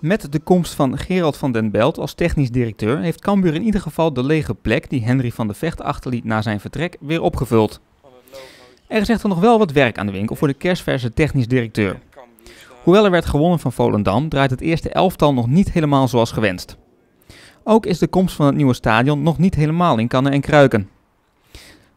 Met de komst van Gerald van den Belt als technisch directeur heeft Cambuur in ieder geval de lege plek die Henry van de Vecht achterliet na zijn vertrek weer opgevuld. Er is echter nog wel wat werk aan de winkel voor de kerstverse technisch directeur. Hoewel er werd gewonnen van Volendam, draait het eerste elftal nog niet helemaal zoals gewenst. Ook is de komst van het nieuwe stadion nog niet helemaal in kannen en kruiken.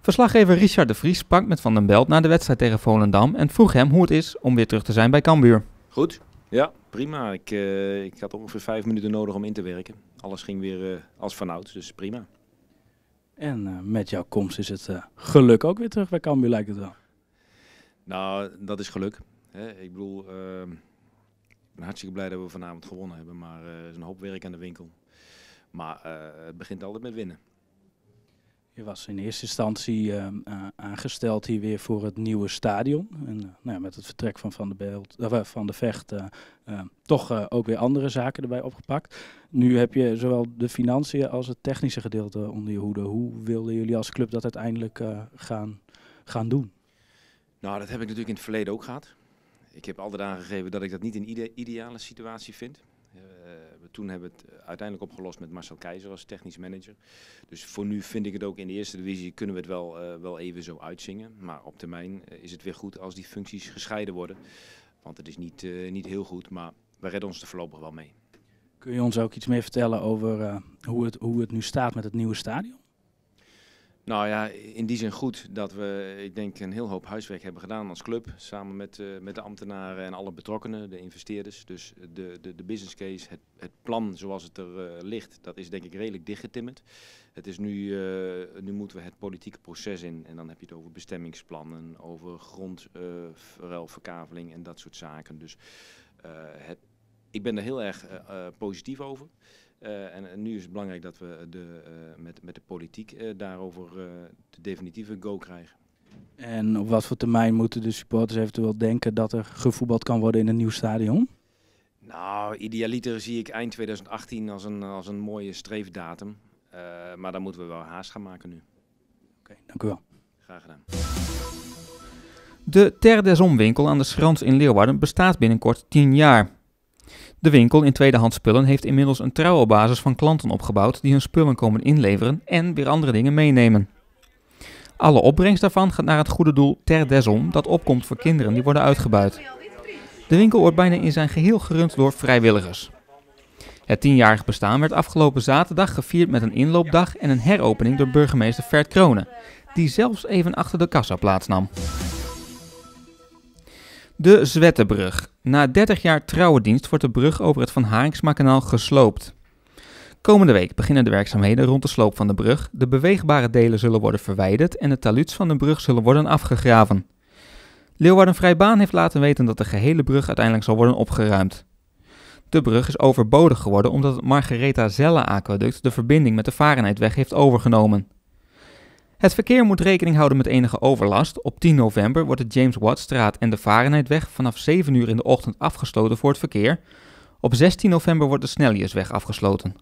Verslaggever Richard de Vries sprak met Van den Belt na de wedstrijd tegen Volendam en vroeg hem hoe het is om weer terug te zijn bij Cambuur. Goed, ja, prima. Ik, eh, ik had ongeveer vijf minuten nodig om in te werken. Alles ging weer uh, als vanouds, dus prima. En eh, met jouw komst is het geluk ook weer terug bij Cambuur, lijkt het wel. Nou, dat is geluk. Hè. Ik bedoel, ehm, ik ben hartstikke blij dat we vanavond gewonnen hebben, maar er is een hoop werk aan de winkel. Maar het begint altijd met winnen. Je was in eerste instantie ehm, aangesteld hier weer voor het nieuwe stadion. En eh, nou met het vertrek van Van de, Beeld, eh, van de Vecht eh, ehm, toch ook weer andere zaken erbij opgepakt. Nu heb je zowel de financiën als het technische gedeelte onder je hoede. Hoe wilden jullie als club dat uiteindelijk gaan, gaan doen? Nou, dat heb ik natuurlijk in het verleden ook gehad. Ik heb altijd aangegeven dat ik dat niet een ideale situatie vind. Toen hebben we het eh, uiteindelijk opgelost met Marcel Keizer als technisch manager. Dus voor nu vind ik het ook in de eerste divisie kunnen we het wel, eh, wel even zo uitzingen. Maar op termijn eh, is het weer goed als die functies gescheiden worden. Want het is niet, niet heel goed, maar we redden ons er voorlopig wel mee. Kun je ons ook iets meer vertellen over hoe, het, hoe het nu staat met het nieuwe stadion? Nou ja, in die zin goed dat we, ik denk, een heel hoop huiswerk hebben gedaan als club. Samen met, eh, met de ambtenaren en alle betrokkenen, de investeerders. Dus de, de, de business case, het, het plan zoals het er eh, ligt, dat is denk ik redelijk dichtgetimmerd. Het is nu, eh, nu moeten we het politieke proces in. En dan heb je het over bestemmingsplannen, over grondruilverkaveling en dat soort zaken. Dus het, ik ben er heel erg eh, eh, positief over. Eh, en, nu is het belangrijk dat we de, met, met de politiek daarover de definitieve go krijgen. En op wat voor termijn moeten de supporters eventueel denken dat er gevoetbald kan worden in een nieuw stadion? Nou, idealiter zie ik eind 2018 als een, als een mooie streefdatum. maar dan moeten we wel haast gaan maken nu. Oké, dank u wel. Graag gedaan. De Ter des Omwinkel aan de Schrans in Leeuwarden bestaat binnenkort 10 jaar. De winkel in tweedehands spullen heeft inmiddels een trouwe basis van klanten opgebouwd die hun spullen komen inleveren en weer andere dingen meenemen. Alle opbrengst daarvan gaat naar het goede doel Ter Desom dat opkomt voor kinderen die worden uitgebuit. De winkel wordt bijna in zijn geheel gerund door vrijwilligers. Het tienjarig bestaan werd afgelopen zaterdag gevierd met een inloopdag en een heropening door burgemeester Vert Kronen, die zelfs even achter de kassa plaatsnam. De Zwettebrug. Na 30 jaar trouwendienst wordt de brug over het Van haringsma gesloopt. Komende week beginnen de werkzaamheden rond de sloop van de brug. De beweegbare delen zullen worden verwijderd en de taluds van de brug zullen worden afgegraven. Leeuwarden Vrijbaan heeft laten weten dat de gehele brug uiteindelijk zal worden opgeruimd. De brug is overbodig geworden omdat het Margaretha Zelle aquaduct de verbinding met de Varenheidweg heeft overgenomen. Het verkeer moet rekening houden met enige overlast. Op 10 november wordt de James Wattstraat en de Varenheidweg vanaf 7 uur in de ochtend afgesloten voor het verkeer. Op 16 november wordt de Snelliusweg afgesloten.